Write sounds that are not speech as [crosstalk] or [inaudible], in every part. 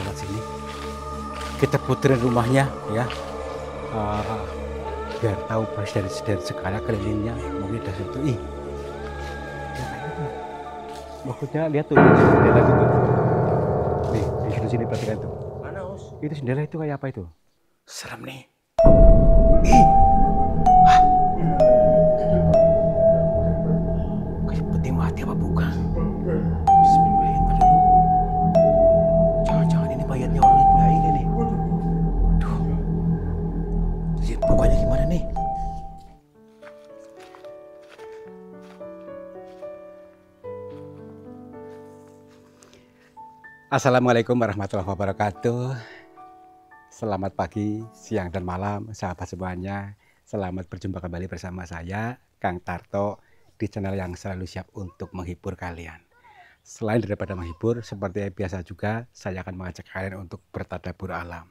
lewat sini kita puterin rumahnya ya uh, biar tahu pas dari, dari sekarang kelilingnya mungkin dari itu ih maksudnya lihat tuh jendela itu nih di sini sini perhatikan tuh mana us itu jendela itu kayak apa itu serem nih ih Assalamualaikum warahmatullahi wabarakatuh. Selamat pagi, siang, dan malam, sahabat semuanya. Selamat berjumpa kembali bersama saya, Kang Tarto, di channel yang selalu siap untuk menghibur kalian. Selain daripada menghibur, seperti biasa juga, saya akan mengajak kalian untuk bertadabur alam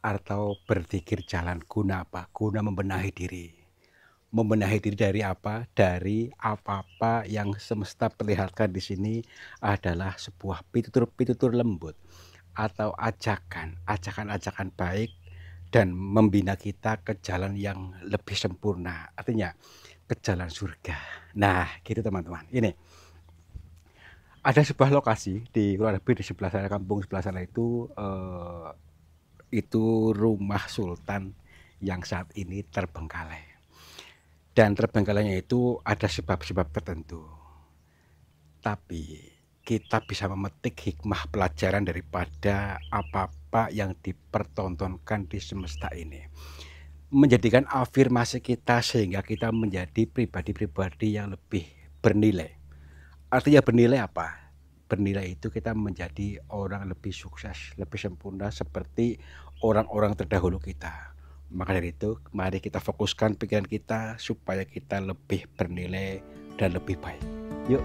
atau berpikir jalan guna apa? Guna membenahi diri membenahi diri dari apa? Dari apa-apa yang semesta perlihatkan di sini adalah sebuah pitutur-pitutur lembut atau ajakan, ajakan-ajakan baik dan membina kita ke jalan yang lebih sempurna. Artinya ke jalan surga. Nah, gitu teman-teman. Ini ada sebuah lokasi di kurang lebih di sebelah sana kampung sebelah sana itu eh, itu rumah sultan yang saat ini terbengkalai dan terbengkalainya itu ada sebab-sebab tertentu. Tapi kita bisa memetik hikmah pelajaran daripada apa-apa yang dipertontonkan di semesta ini. Menjadikan afirmasi kita sehingga kita menjadi pribadi-pribadi yang lebih bernilai. Artinya bernilai apa? Bernilai itu kita menjadi orang lebih sukses, lebih sempurna seperti orang-orang terdahulu kita maka dari itu, mari kita fokuskan pikiran kita supaya kita lebih bernilai dan lebih baik. Yuk,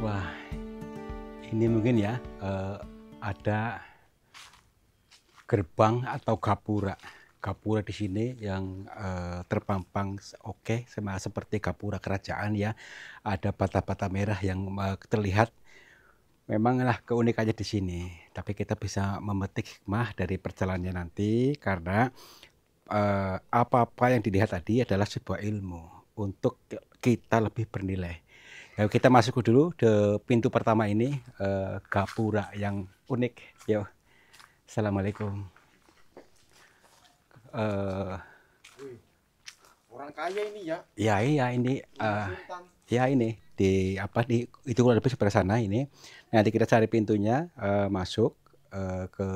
Wah, ini mungkin ya uh, ada gerbang atau gapura. Gapura di sini yang uh, terpampang oke okay, sama seperti gapura kerajaan ya. Ada bata-bata merah yang uh, terlihat memanglah keunikannya di sini. Tapi kita bisa memetik hikmah dari perjalanannya nanti karena eh, apa-apa yang dilihat tadi adalah sebuah ilmu untuk kita lebih bernilai. Yuk kita masuk dulu ke pintu pertama ini uh, gapura yang unik. Yo, assalamualaikum. Eh, orang kaya ini ya? Ya iya ini. Uh, ya ini di apa di itu kurang lebih seperti sana ini. Nah, nanti kita cari pintunya uh, masuk uh, ke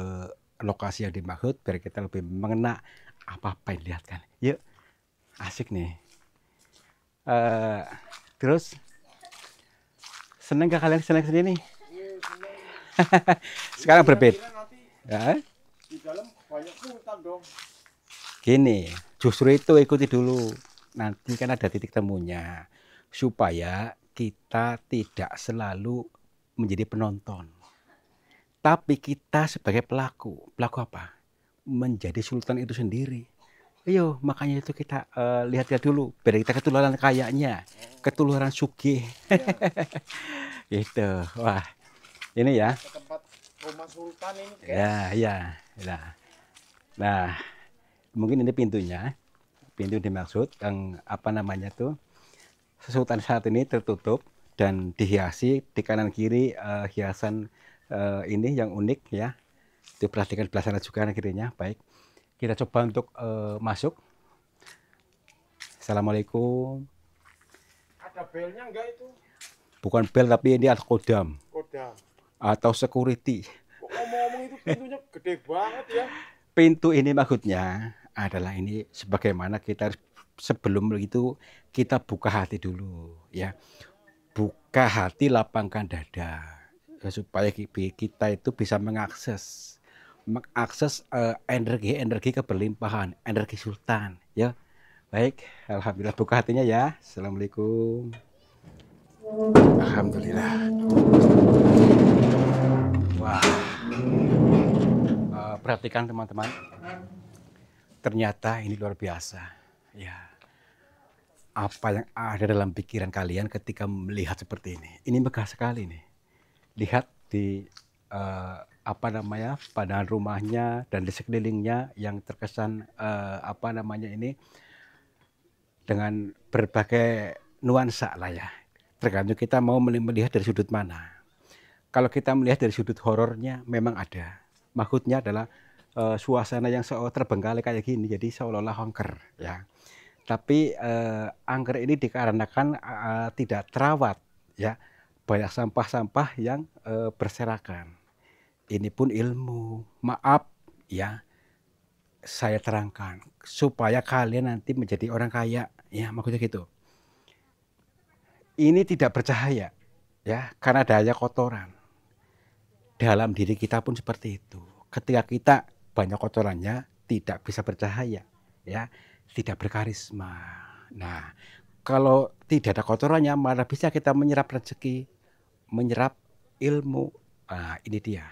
lokasi yang dimaksud biar kita lebih mengena apa apa yang dilihatkan. Yuk, asik nih. Uh, terus seneng gak kalian seneng sini nih? [laughs] Sekarang berbeda. Ya. Di dalam banyak hutan dong. Gini, justru itu ikuti dulu. Nanti kan ada titik temunya supaya kita tidak selalu menjadi penonton. Tapi kita sebagai pelaku, pelaku apa? Menjadi sultan itu sendiri. Ayo, iya, makanya itu kita eh, lihat-lihat uh, dulu. Biar kita ketularan kayaknya, ketularan suki. Ya. [laughs] itu, wah. Ini ya. Tempat rumah sultan ini. Ya, ya. Nah. nah, mungkin ini pintunya. Pintu dimaksud yang apa namanya tuh? Sultan saat ini tertutup dan dihiasi di kanan kiri uh, hiasan uh, ini yang unik ya. Diperhatikan belah sana juga akhirnya Baik. Kita coba untuk uh, masuk. Assalamualaikum. Ada belnya enggak itu? Bukan bel tapi ini ada kodam. Kodam. Atau security. Ngomong-ngomong itu pintunya gede banget ya. Pintu ini maksudnya adalah ini sebagaimana kita harus sebelum itu kita buka hati dulu ya. Buka hati lapangkan dada eh, supaya kita itu bisa mengakses mengakses energi-energi eh, uh, keberlimpahan, energi sultan ya. Baik, alhamdulillah buka hatinya ya. Assalamualaikum. Alhamdulillah. Wah. Uh, perhatikan teman-teman. Ternyata ini luar biasa. Ya. Apa yang ada dalam pikiran kalian ketika melihat seperti ini? Ini bekas sekali nih. Lihat di uh, apa namanya padahal rumahnya dan di sekelilingnya yang terkesan uh, apa namanya ini dengan berbagai nuansa lah ya tergantung kita mau melihat dari sudut mana kalau kita melihat dari sudut horornya memang ada maksudnya adalah uh, suasana yang terbengkalai kayak gini jadi seolah-olah hongker ya tapi eh, anggrek ini dikarenakan eh, tidak terawat ya banyak sampah-sampah yang eh, berserakan ini pun ilmu maaf ya saya terangkan supaya kalian nanti menjadi orang kaya ya maksudnya gitu ini tidak bercahaya ya karena daya kotoran dalam diri kita pun seperti itu ketika kita banyak kotorannya tidak bisa bercahaya ya tidak berkarisma. Nah, kalau tidak ada kotorannya mana bisa kita menyerap rezeki, menyerap ilmu. Nah, ini dia.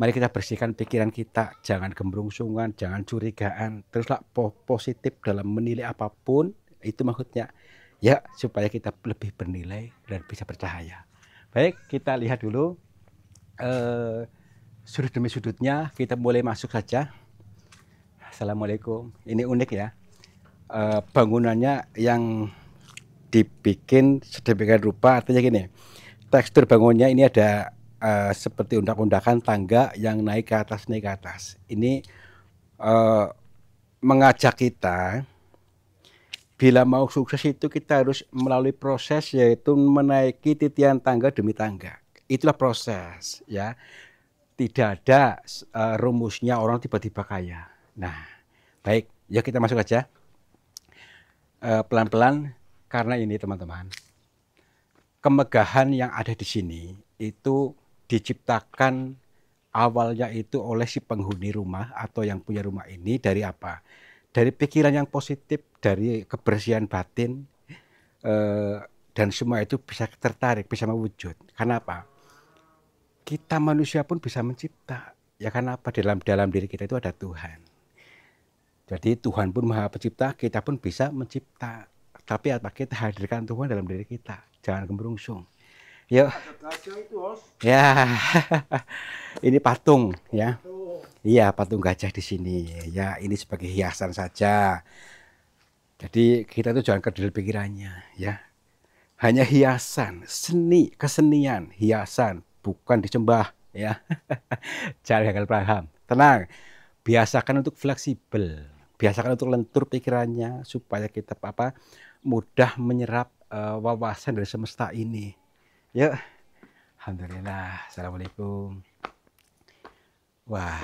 Mari kita bersihkan pikiran kita, jangan gembrungsungan, jangan curigaan, teruslah positif dalam menilai apapun. Itu maksudnya ya supaya kita lebih bernilai dan bisa bercahaya. Baik, kita lihat dulu eh, sudut demi sudutnya. Kita mulai masuk saja. Assalamualaikum. Ini unik ya. Eh, bangunannya yang dibikin sedemikian rupa artinya gini tekstur bangunnya ini ada uh, seperti undak-undakan tangga yang naik ke atas naik ke atas ini uh, mengajak kita bila mau sukses itu kita harus melalui proses yaitu menaiki titian tangga demi tangga itulah proses ya tidak ada uh, rumusnya orang tiba-tiba kaya nah baik ya kita masuk aja Eh, pelan-pelan karena ini teman-teman kemegahan yang ada di sini itu diciptakan awalnya itu oleh si penghuni rumah atau yang punya rumah ini dari apa? Dari pikiran yang positif, dari kebersihan batin eh, dan semua itu bisa tertarik, bisa mewujud. karena apa Kita manusia pun bisa mencipta. Ya karena apa? Dalam dalam diri kita itu ada Tuhan. Jadi Tuhan pun maha pencipta, kita pun bisa mencipta. Tapi apa kita hadirkan Tuhan dalam diri kita. Jangan gemerungsung. Yuk. Ya. [laughs] ini patung ya. Iya, patung gajah di sini. Ya, ini sebagai hiasan saja. Jadi kita tuh jangan kedel pikirannya ya. Hanya hiasan, seni, kesenian, hiasan, bukan disembah ya. jangan [laughs] gagal paham. Tenang. Biasakan untuk fleksibel biasakan untuk lentur pikirannya supaya kita apa mudah menyerap uh, wawasan dari semesta ini. ya Alhamdulillah. Assalamualaikum. Wah.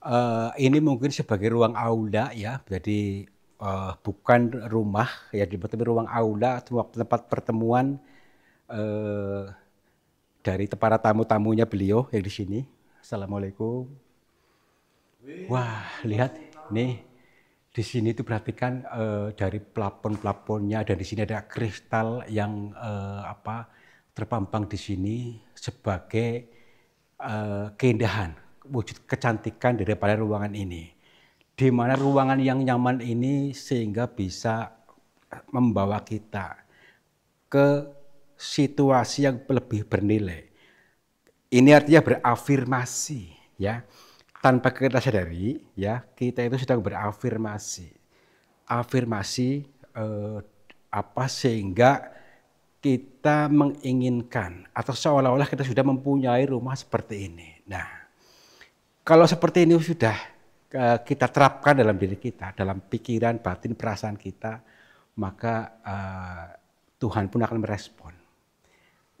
Uh, ini mungkin sebagai ruang aula ya. Jadi uh, bukan rumah ya tapi ruang aula tempat pertemuan uh, dari para tamu-tamunya beliau yang di sini. Assalamualaikum. Wah, lihat nih di sini itu perhatikan eh, dari plafon-plafonnya dan di sini ada kristal yang eh, apa terpampang di sini sebagai eh, keindahan wujud kecantikan daripada ruangan ini di mana ruangan yang nyaman ini sehingga bisa membawa kita ke situasi yang lebih bernilai ini artinya berafirmasi ya tanpa kita sadari ya kita itu sedang berafirmasi afirmasi eh, apa sehingga kita menginginkan atau seolah-olah kita sudah mempunyai rumah seperti ini nah kalau seperti ini sudah eh, kita terapkan dalam diri kita dalam pikiran batin perasaan kita maka eh, Tuhan pun akan merespon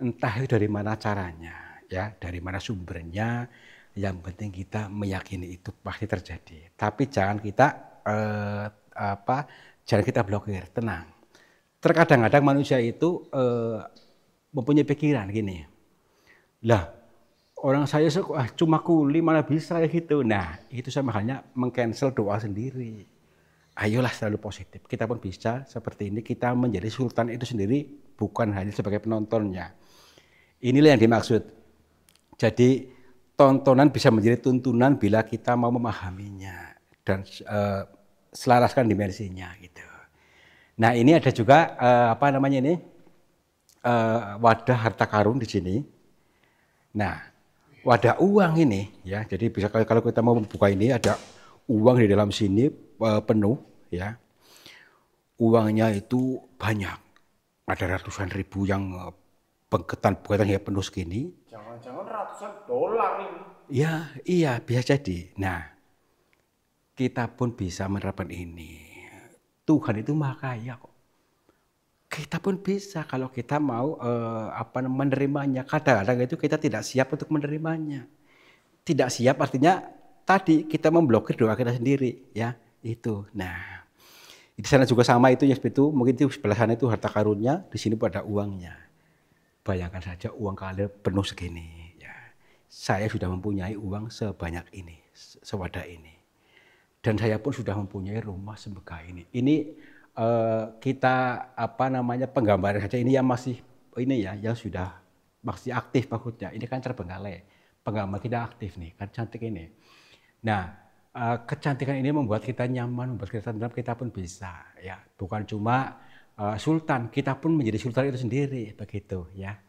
entah itu dari mana caranya ya dari mana sumbernya yang penting kita meyakini itu pasti terjadi. Tapi jangan kita eh, apa? Jangan kita blokir. Tenang. Terkadang-kadang manusia itu eh, mempunyai pikiran gini. Lah, orang saya ah, cuma kuli mana bisa ya gitu. Nah, itu sama halnya mengcancel doa sendiri. Ayolah selalu positif. Kita pun bisa seperti ini. Kita menjadi sultan itu sendiri bukan hanya sebagai penontonnya. Inilah yang dimaksud. Jadi tontonan bisa menjadi tuntunan bila kita mau memahaminya dan uh, selaraskan dimensinya gitu. Nah ini ada juga uh, apa namanya ini uh, wadah harta karun di sini. Nah wadah uang ini ya jadi bisa kalau, kita mau membuka ini ada uang di dalam sini uh, penuh ya uangnya itu banyak ada ratusan ribu yang pengketan bukan ya penuh segini jangan-jangan ratusan dolar ini. Ya, iya, biasa jadi. Nah, kita pun bisa menerapkan ini. Tuhan itu maha kaya kok. Kita pun bisa kalau kita mau eh, apa menerimanya. Kadang-kadang itu kita tidak siap untuk menerimanya. Tidak siap artinya tadi kita memblokir doa kita sendiri, ya itu. Nah, di sana juga sama itu ya itu mungkin di sebelah sana itu harta karunnya, di sini pada uangnya. Bayangkan saja uang kalian penuh segini. Ya. Saya sudah mempunyai uang sebanyak ini, sewadah ini. Dan saya pun sudah mempunyai rumah sebegah ini. Ini uh, kita apa namanya penggambaran saja ini yang masih ini ya yang sudah masih aktif maksudnya. Ini kan terbengkalai. Penggambar tidak aktif nih, kan cantik ini. Nah, eh, kecantikan ini membuat kita nyaman, membuat kita tenang, kita pun bisa ya. Bukan cuma Eh, sultan, kita pun menjadi sultan itu sendiri begitu ya.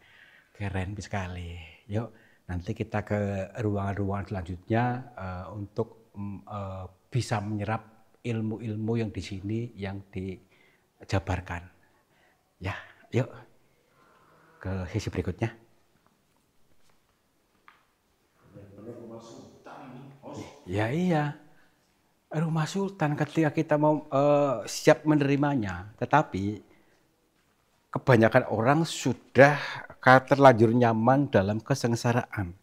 Keren sekali. Yuk nanti kita ke ruangan-ruangan selanjutnya uh, untuk uh, bisa menyerap ilmu-ilmu yang di sini yang dijabarkan. Ya, yuk ke sesi berikutnya. Ya iya rumah sultan ketika kita mau uh, siap menerimanya, tetapi kebanyakan orang sudah terlanjur nyaman dalam kesengsaraan,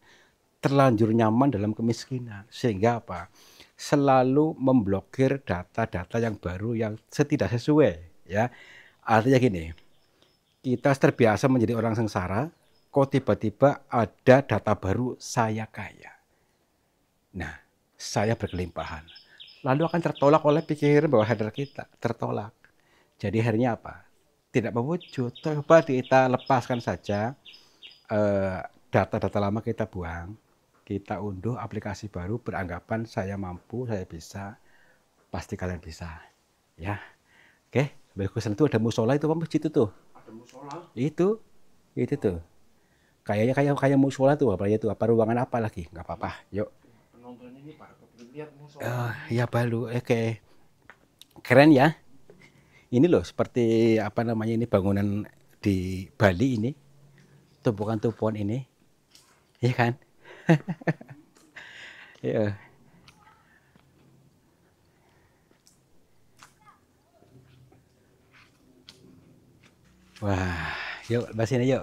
terlanjur nyaman dalam kemiskinan, sehingga apa? Selalu memblokir data-data yang baru yang setidak sesuai, ya. Artinya gini, kita terbiasa menjadi orang sengsara, kok tiba-tiba ada data baru saya kaya. Nah, saya berkelimpahan lalu akan tertolak oleh pikiran bahwa hadrat kita tertolak. Jadi harinya apa? Tidak mewujud. Coba kita lepaskan saja eh, data-data lama kita buang, kita unduh aplikasi baru beranggapan saya mampu, saya bisa, pasti kalian bisa. Ya. Oke, bagus itu ada musola itu apa itu tuh? Ada musola. Itu itu tuh. Kayaknya kayak kayak musola tuh apa itu apa ruangan apa lagi? nggak apa-apa. Yuk. Penontonnya ini Pak Uh, ya baru, oke. Okay. Keren ya. Ini loh seperti apa namanya ini bangunan di Bali ini. tumpukan tumpuan ini. Iya kan? [laughs] ya. Wah, yuk sini yuk.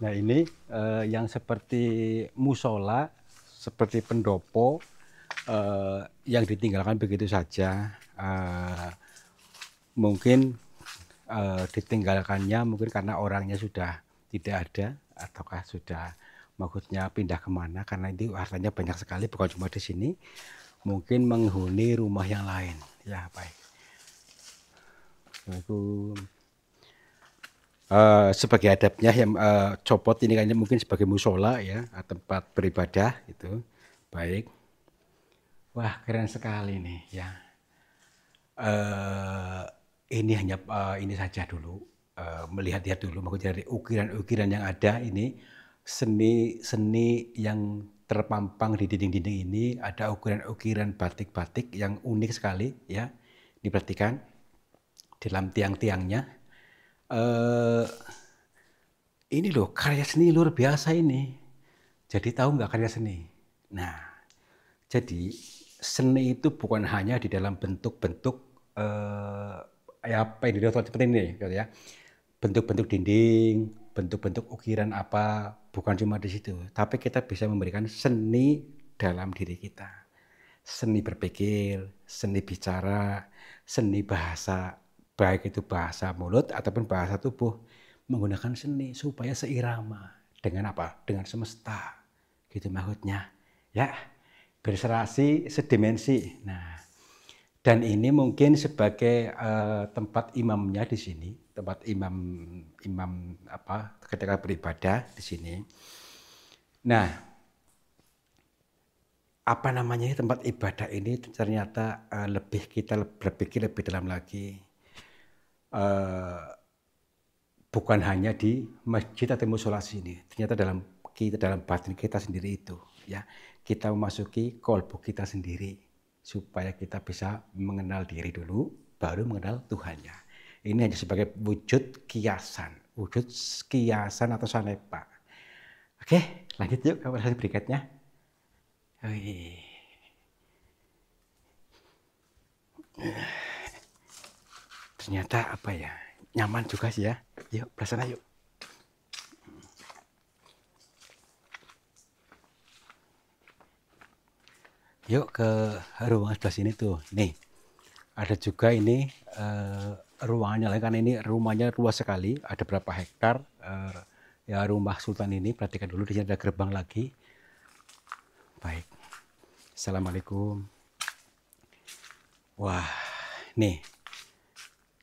Nah ini uh, yang seperti musola, seperti pendopo, uh, yang ditinggalkan begitu saja uh, mungkin uh, ditinggalkannya mungkin karena orangnya sudah tidak ada ataukah sudah maksudnya pindah kemana karena ini hartanya banyak sekali bukan cuma di sini mungkin menghuni rumah yang lain ya baik Assalamualaikum uh, sebagai adabnya yang uh, copot ini kayaknya mungkin sebagai musola ya tempat beribadah itu baik Wah keren sekali nih ya. Uh, ini hanya uh, ini saja dulu uh, eh, melihat-lihat dulu maksudnya cari ukiran-ukiran yang ada ini seni-seni yang terpampang di dinding-dinding ini ada ukiran-ukiran batik-batik yang unik sekali ya diperhatikan di dalam tiang-tiangnya uh, ini loh karya seni luar biasa ini jadi tahu nggak karya seni nah jadi seni itu bukan hanya di dalam bentuk-bentuk eh, ya, apa yang dilihat seperti ini gitu ya bentuk-bentuk dinding bentuk-bentuk ukiran apa bukan cuma di situ tapi kita bisa memberikan seni dalam diri kita seni berpikir seni bicara seni bahasa baik itu bahasa mulut ataupun bahasa tubuh menggunakan seni supaya seirama dengan apa dengan semesta gitu maksudnya ya berserasi sedimensi. Nah, dan ini mungkin sebagai uh, tempat imamnya di sini, tempat imam imam apa ketika beribadah di sini. Nah, apa namanya tempat ibadah ini ternyata uh, lebih kita berpikir lebih dalam lagi. Uh, bukan hanya di masjid atau musola sini, ternyata dalam kita dalam batin kita sendiri itu ya kita memasuki kolbu kita sendiri supaya kita bisa mengenal diri dulu baru mengenal Tuhannya ini hanya sebagai wujud kiasan wujud kiasan atau sanepa oke lanjut yuk ke hari berikutnya Ui. ternyata apa ya nyaman juga sih ya yuk belasana yuk yuk ke ruang sebelah sini tuh. Nih, ada juga ini uh, ruangannya lain karena ini rumahnya luas sekali, ada berapa hektar. Uh, ya rumah Sultan ini perhatikan dulu di sini ada gerbang lagi. Baik. Assalamualaikum. Wah, nih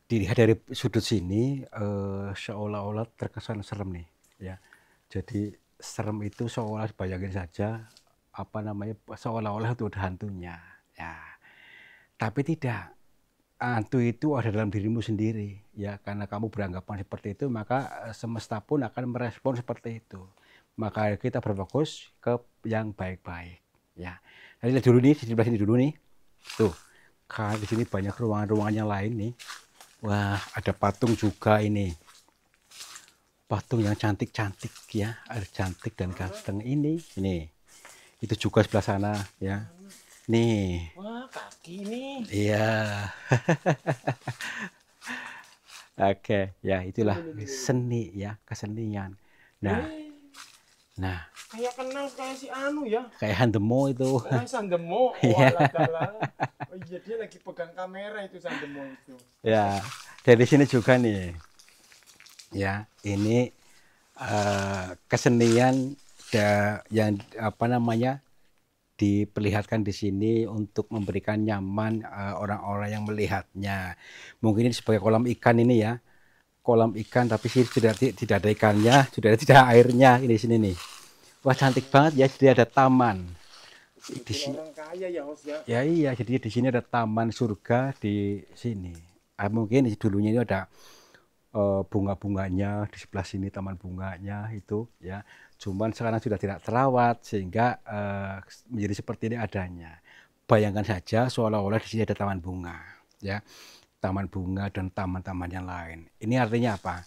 dilihat dari sudut sini uh, seolah-olah terkesan serem nih ya. Jadi serem itu seolah bayangin saja apa namanya seolah-olah itu ada hantunya. Ya. Tapi tidak. Hantu itu ada dalam dirimu sendiri ya karena kamu beranggapan seperti itu maka eh, semesta pun akan merespon seperti itu. Maka kita berfokus ke yang baik-baik ya. jadi dulu nih di sini dulu nih. Tuh. kan di sini banyak ruangan-ruangan yang lain nih. Wah, ada patung juga ini. Patung yang cantik-cantik ya, ada cantik dan ganteng ini. Ini itu juga sebelah sana ya nih wah kaki nih iya [laughs] oke okay. ya itulah seni ya kesenian nah nah kayak kenal kayak si Anu ya kayak Handemo itu kayak Sandemo [laughs] iya oh, iya dia lagi pegang kamera itu Sandemo itu ya dari sini juga nih ya ini uh, kesenian ada yang apa namanya diperlihatkan di sini untuk memberikan nyaman eh, orang-orang uh, yang melihatnya. Mungkin ini sebagai kolam ikan ini ya. Kolam ikan tapi sih tidak tidak ada ikannya, sudah tidak ada airnya ini sini nih. Wah cantik banget ya, jadi ada taman. Di sini kaya ya, ya. Ya iya, jadi di sini ada taman surga di sini. Ah, mungkin dulunya ini ada uh, bunga-bunganya di sebelah sini taman bunganya itu ya Cuman sekarang sudah tidak terawat sehingga uh, menjadi seperti ini adanya. Bayangkan saja seolah-olah di sini ada taman bunga, ya. Taman bunga dan taman-taman yang lain. Ini artinya apa?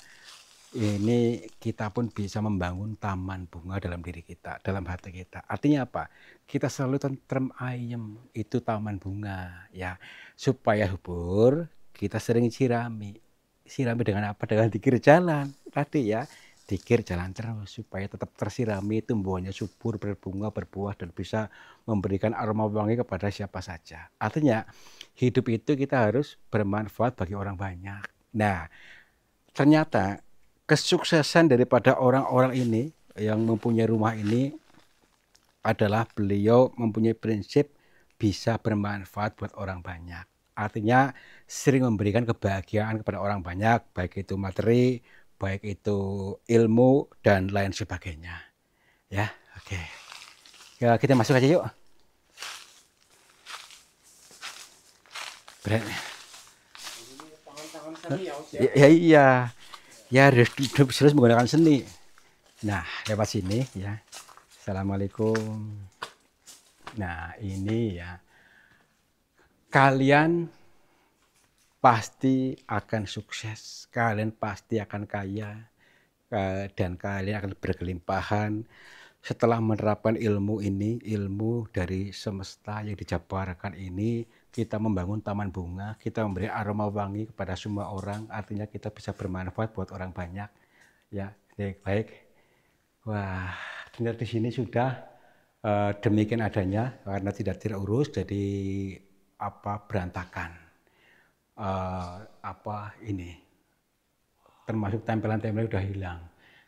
Ini kita pun bisa membangun taman bunga dalam diri kita, dalam hati kita. Artinya apa? Kita selalu tentrem ayem, itu taman bunga ya. Supaya subur, kita sering sirami. Sirami dengan apa? Dengan dikir jalan tadi ya dikir jalan terus supaya tetap tersirami tumbuhannya subur berbunga berbuah dan bisa memberikan aroma wangi kepada siapa saja artinya hidup itu kita harus bermanfaat bagi orang banyak nah ternyata kesuksesan daripada orang-orang ini yang mempunyai rumah ini adalah beliau mempunyai prinsip bisa bermanfaat buat orang banyak artinya sering memberikan kebahagiaan kepada orang banyak baik itu materi baik itu ilmu dan lain sebagainya. Ya, oke. Okay. Ya, kita masuk aja yuk. Berat. Ya, ya iya. Ya harus hidup terus menggunakan seni. Nah, lewat sini ya. Assalamualaikum. Nah, ini ya. Kalian pasti akan sukses, kalian pasti akan kaya, dan kalian akan berkelimpahan setelah menerapkan ilmu ini, ilmu dari semesta yang dijabarkan ini, kita membangun taman bunga, kita memberi aroma wangi kepada semua orang, artinya kita bisa bermanfaat buat orang banyak. Ya, baik, baik. Wah, ternyata di sini sudah uh, demikian adanya karena tidak tidak urus jadi apa berantakan uh, apa ini termasuk tempelan-tempelan udah hilang.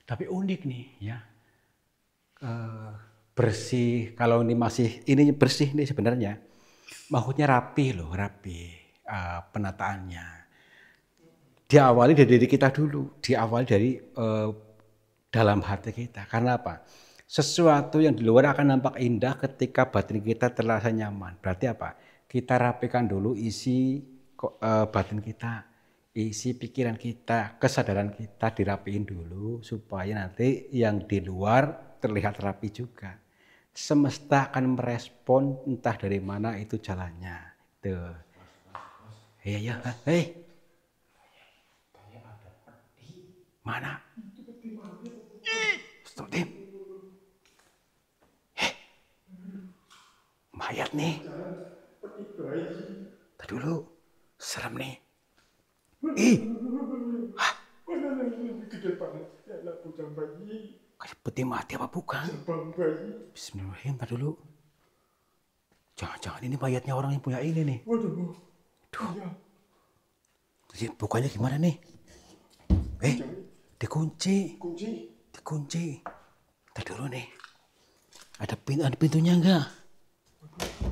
Tapi unik nih ya. Uh, bersih kalau ini masih ini bersih nih sebenarnya. Maksudnya rapi loh, rapi uh, penataannya. Diawali dari diri kita dulu, diawali dari uh, dalam hati kita. Karena apa? Sesuatu yang di luar akan nampak indah ketika batin kita terasa nyaman. Berarti apa? Kita rapikan dulu isi Eh, batin kita, isi pikiran kita, kesadaran kita dirapiin dulu supaya nanti yang di luar terlihat rapi juga. Semesta akan merespon entah dari mana itu jalannya. Tuh. Iya, iya. Hei. Mana? Stop, Tim. Hei. Mayat nih. Tadi dulu serem nih. Ih. Hah? Gede Ya bayi. Kayak peti mati apa bukan? bayi. Bismillahirrahmanirrahim, ntar dulu. Jangan-jangan ini mayatnya orang yang punya ini nih. Waduh. Duh. Jadi iya. bukanya gimana nih? Eh, dikunci. Kunci? Dikunci. Ntar dulu nih. Ada, pintu ada pintunya enggak?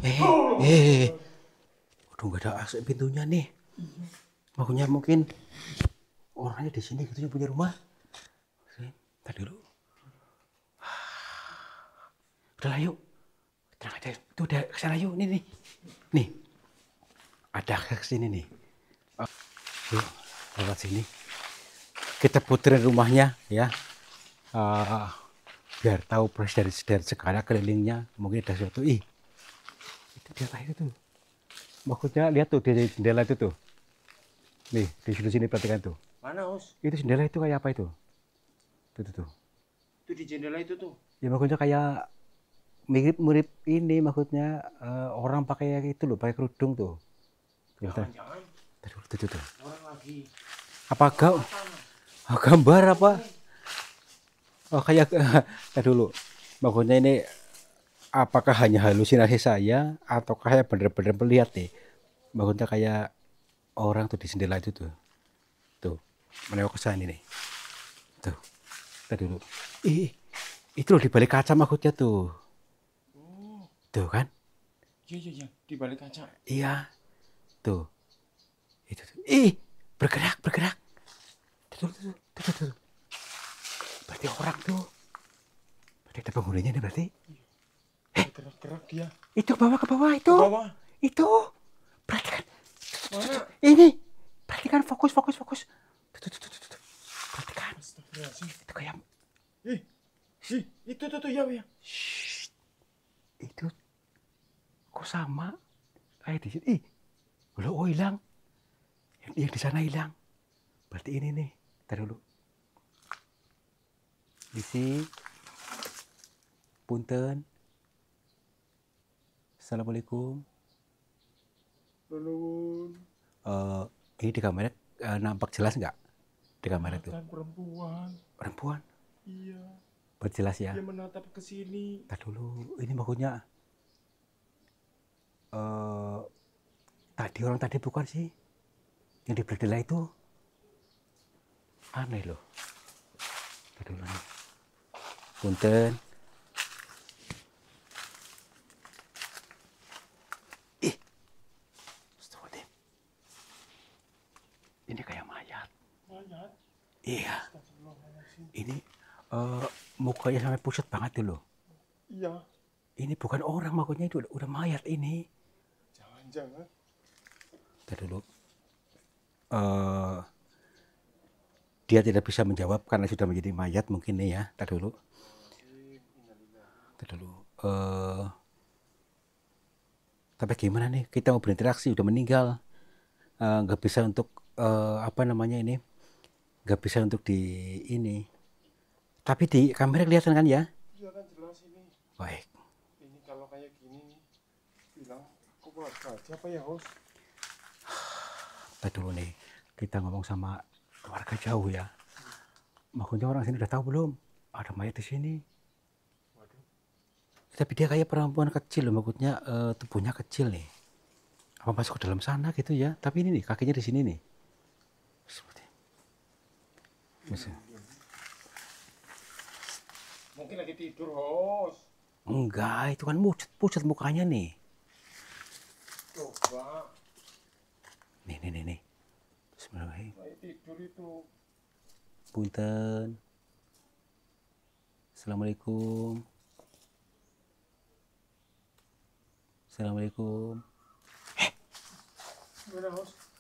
Eh, oh. eh, eh, eh udah gak ada akses pintunya nih iya. makanya mungkin orangnya di sini gitu yang punya rumah tadi dulu [sighs] lah yuk tenang aja itu udah kesana yuk nih nih nih ada ke sini nih oh, yuk lewat sini kita puterin rumahnya ya uh, biar tahu persis dari, dari segala kelilingnya mungkin ada sesuatu ih itu dia apa itu tuh maksudnya lihat tuh di jendela itu tuh nih di sini sini perhatikan tuh mana us itu jendela itu kayak apa itu tuh tuh tuh itu di jendela itu tuh ya maksudnya kayak mirip mirip ini maksudnya uh, orang pakai itu loh pakai kerudung tuh jangan jangan tuh, tuh, tuh, tuh. orang lagi apa kau gambar apa oh kayak [laughs] uh, dulu maksudnya ini apakah hanya halusinasi saya ataukah saya benar-benar melihat nih bangunnya kayak orang tuh di jendela itu tuh tuh menengok ke sana nih tuh kita dulu ih itu loh di balik kaca maksudnya tuh oh. tuh kan iya iya iya di balik kaca iya tuh itu tuh. ih bergerak bergerak tuh tuh tuh tuh, tuh. berarti orang tuh berarti ada penghuninya nih berarti iya gerak-gerak dia. Itu ke bawah ke bawah itu. Ke bawah. Itu. Perhatikan. Mana? Ini. Perhatikan fokus fokus fokus. Tuh, tuh, tuh, tuh, Perhatikan. Itu kayak. Ih. Ih, itu tuh tuh ya, ya. Itu kok sama kayak di sini. Ih. Lo oh hilang. Yang, yang di sana hilang. Berarti ini nih. Taruh dulu. Di sini. Punten. Assalamualaikum. Halo. Uh, eh, ini di kamera uh, nampak jelas nggak? Di kamera itu. Perempuan. Perempuan. Iya. Berjelas ya. Dia menatap ke sini. Tadi dulu, ini makunya. uh, eh, tadi orang tadi bukan sih? Yang di berdela itu aneh loh. Tadi dulu. Punten. Iya. Ini uh, mukanya sampai pucat banget tuh loh. Iya. Ini bukan orang makanya itu udah, mayat ini. Jangan-jangan. Tadi dulu. Uh, dia tidak bisa menjawab karena sudah menjadi mayat mungkin nih ya. Tadi dulu. Tadi dulu. Uh, tapi gimana nih kita mau berinteraksi udah meninggal nggak uh, bisa untuk uh, apa namanya ini nggak bisa untuk di ini. Tapi di kamera kelihatan kan ya? Iya kan jelas ini. Baik. Ini kalau kayak gini bilang aku keluarga aja ya host? Kita dulu nih kita ngomong sama keluarga jauh ya. Maksudnya orang sini udah tahu belum? Ada mayat di sini. Waduh. Tapi dia kayak perempuan kecil, maksudnya uh, tubuhnya kecil nih. Apa masuk ke dalam sana gitu ya? Tapi ini nih kakinya di sini nih. Seperti Mungkin lagi tidur, Hos. Enggak, itu kan pucat-pucat mukanya nih. Coba. Nih, nih, nih, nih. Bismillahirrahmanirrahim. Lagi tidur itu. Punten. Assalamualaikum. Assalamualaikum. Eh.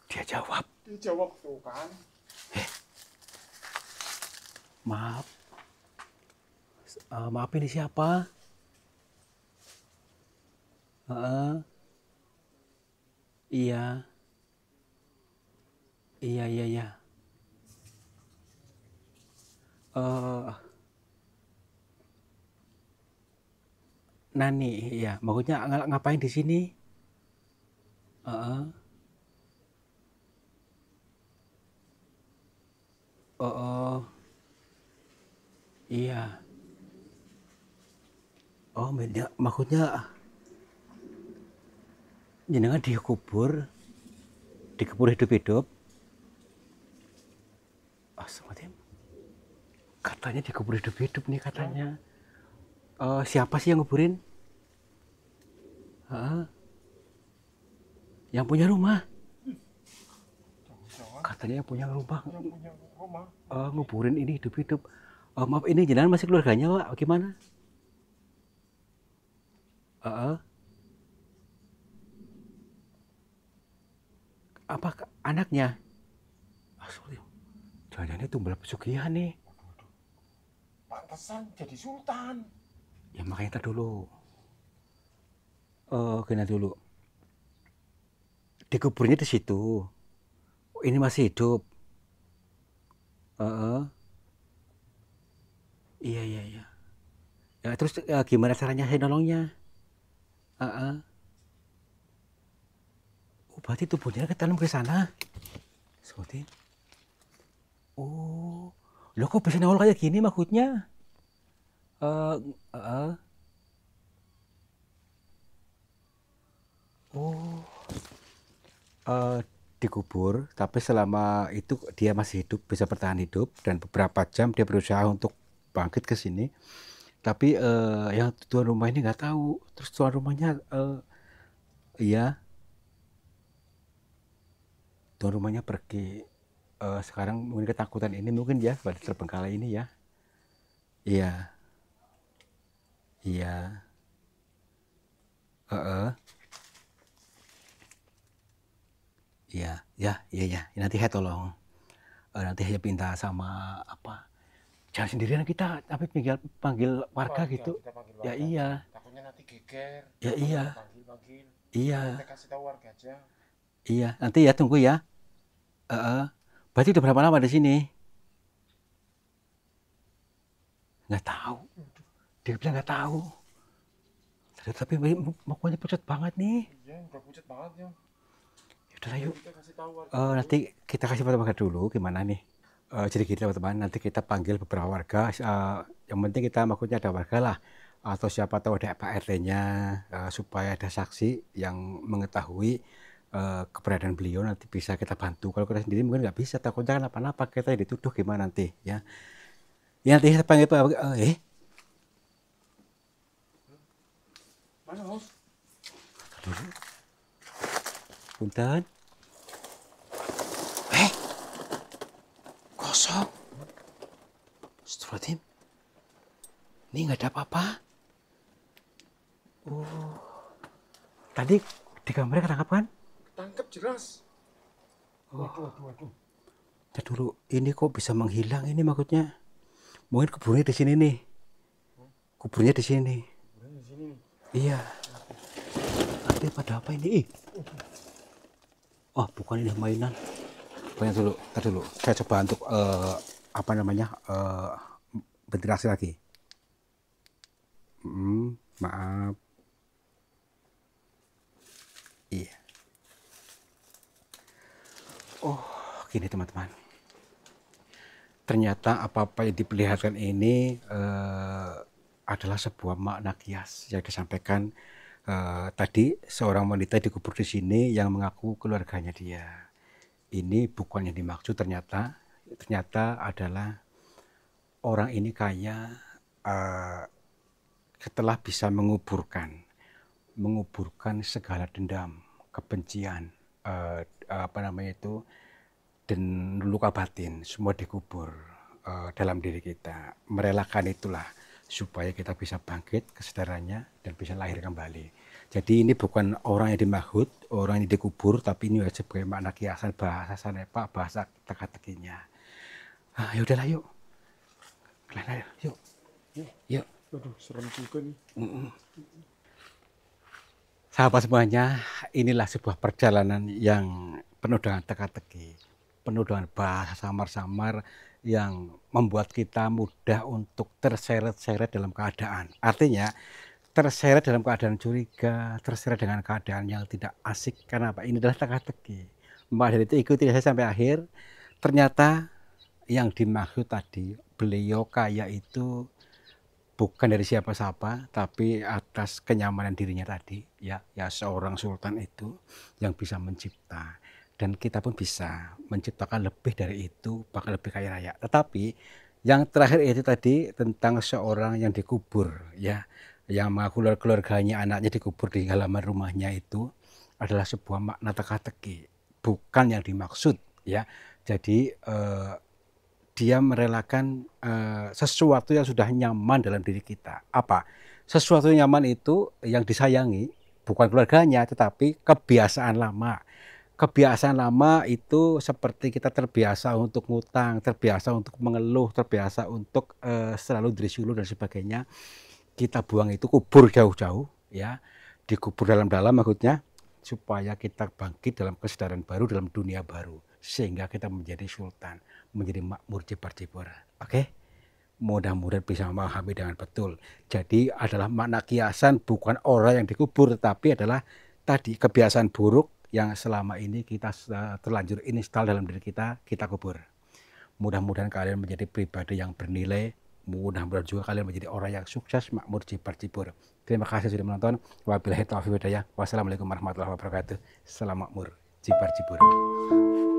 Dia jawab. Dia jawab tuh kan maaf uh, maaf ini siapa uh, iya iya iya iya uh, Nani, ya, maksudnya ngapain di sini? Uh, uh, Oh, oh. Iya. Oh, media, maksudnya jenengan dikubur, dikubur hidup-hidup. Oh, ah, semuanya. Katanya dikubur hidup-hidup nih katanya. Uh, siapa sih yang nguburin? yang punya rumah. Katanya punya rumah. Yang punya rumah. Uh, nguburin ini hidup-hidup oh, maaf ini jenengan masih keluarganya pak gimana uh -uh. apa anaknya ah, jangan-jangan itu tumbal pesugihan nih pantesan jadi sultan ya makanya tak dulu uh, oh, kena dulu dikuburnya di situ oh, ini masih hidup uh -uh. Iya iya iya. Ya, terus uh, gimana caranya saya nolongnya? Uh -uh. Oh, berarti tubuhnya dalam ke sana. Seperti. Oh, lo kok bisa nolong kayak gini maksudnya? Uh, uh, uh. Oh, uh, dikubur, tapi selama itu dia masih hidup, bisa bertahan hidup, dan beberapa jam dia berusaha untuk bangkit ke sini tapi uh, yang tuan rumah ini nggak tahu terus tuan rumahnya uh, ya tuan rumahnya pergi uh, sekarang mungkin ketakutan ini mungkin ya pada terbengkalai ini ya iya iya eh uh iya -uh. ya iya ya nanti saya tolong nanti saya pinta sama apa jangan sendirian kita tapi panggil panggil warga oh, gitu kita panggil ya warga. ya iya takutnya nanti geger ya iya panggil, panggil. iya kita kasih tahu warga aja iya nanti ya tunggu ya uh, uh. berarti udah berapa lama di sini nggak tahu dia bilang nggak tahu tapi mukanya pucat banget nih iya udah pucat banget ya, ya udah yuk kita kasih tahu warga uh, nanti kita kasih tahu warga dulu gimana nih uh, jadi gini teman-teman nanti kita panggil beberapa warga uh, yang penting kita maksudnya ada warga lah atau siapa tahu ada Pak RT-nya uh, eh, supaya ada saksi yang mengetahui uh, keberadaan beliau nanti bisa kita bantu kalau kita sendiri mungkin nggak bisa takutnya kan apa-apa kita dituduh gimana nanti ya ya nanti saya panggil Pak uh, eh mana Punten sosok. Astagfirullahaladzim. Ini nggak ada apa-apa. Uh. Tadi di gambarnya ketangkap kan? Tangkap jelas. Oh. Waduh, waduh, dulu, ini kok bisa menghilang ini maksudnya? Mungkin kuburnya di sini nih. Kuburnya di sini. Kuburnya di sini. Iya. Nanti pada apa ini? Ih. Oh, bukan ini mainan banyak dulu kita dulu saya coba untuk uh, apa namanya uh, eh, ventilasi lagi hmm, maaf iya yeah. oh gini teman-teman ternyata apa-apa yang diperlihatkan ini uh, adalah sebuah makna kias yang disampaikan uh, tadi seorang wanita dikubur di sini yang mengaku keluarganya dia ini bukan yang dimaksud ternyata ternyata adalah orang ini kaya uh, eh, setelah bisa menguburkan menguburkan segala dendam kebencian uh, apa namanya itu dan luka batin semua dikubur uh, dalam diri kita merelakan itulah supaya kita bisa bangkit kesadarannya dan bisa lahir kembali jadi ini bukan orang yang dimahut, orang yang dikubur, tapi ini sebagai makna kiasan bahasa sanepa, bahasa teka-tekinya. Ah, ya udahlah yuk. Kelana, yuk. Yuk. Yuk. Aduh, serem juga nih. Mm -mm. Sahabat semuanya, inilah sebuah perjalanan yang penuh dengan teka-teki, penuh dengan bahasa samar-samar yang membuat kita mudah untuk terseret-seret dalam keadaan. Artinya, terseret dalam keadaan curiga, terseret dengan keadaan yang tidak asik. Karena apa? Ini adalah teka-teki. Mbak dari itu ikuti saya sampai akhir. Ternyata yang dimaksud tadi beliau kaya itu bukan dari siapa-siapa tapi atas kenyamanan dirinya tadi ya ya seorang sultan itu yang bisa mencipta dan kita pun bisa menciptakan lebih dari itu bahkan lebih kaya raya tetapi yang terakhir itu tadi tentang seorang yang dikubur ya yang mengaku keluarganya anaknya dikubur di halaman rumahnya itu adalah sebuah makna teka-teki, bukan yang dimaksud ya. Jadi eh, dia merelakan eh, sesuatu yang sudah nyaman dalam diri kita. Apa? Sesuatu yang nyaman itu yang disayangi bukan keluarganya tetapi kebiasaan lama. Kebiasaan lama itu seperti kita terbiasa untuk ngutang, terbiasa untuk mengeluh, terbiasa untuk eh, selalu diri dan sebagainya kita buang itu kubur jauh-jauh ya dikubur dalam-dalam maksudnya supaya kita bangkit dalam kesadaran baru dalam dunia baru sehingga kita menjadi sultan menjadi makmur jebar-jebar oke mudah-mudahan bisa memahami dengan betul jadi adalah makna kiasan bukan orang yang dikubur tetapi adalah tadi kebiasaan buruk yang selama ini kita eh, terlanjur install dalam diri kita kita kubur mudah-mudahan kalian menjadi pribadi yang bernilai mudah-mudahan juga kalian menjadi orang yang sukses, makmur, cipar, cipur. Terima kasih sudah menonton. Wabillahi taufiq Wassalamualaikum warahmatullahi wabarakatuh. Salam makmur, cipar, cipur.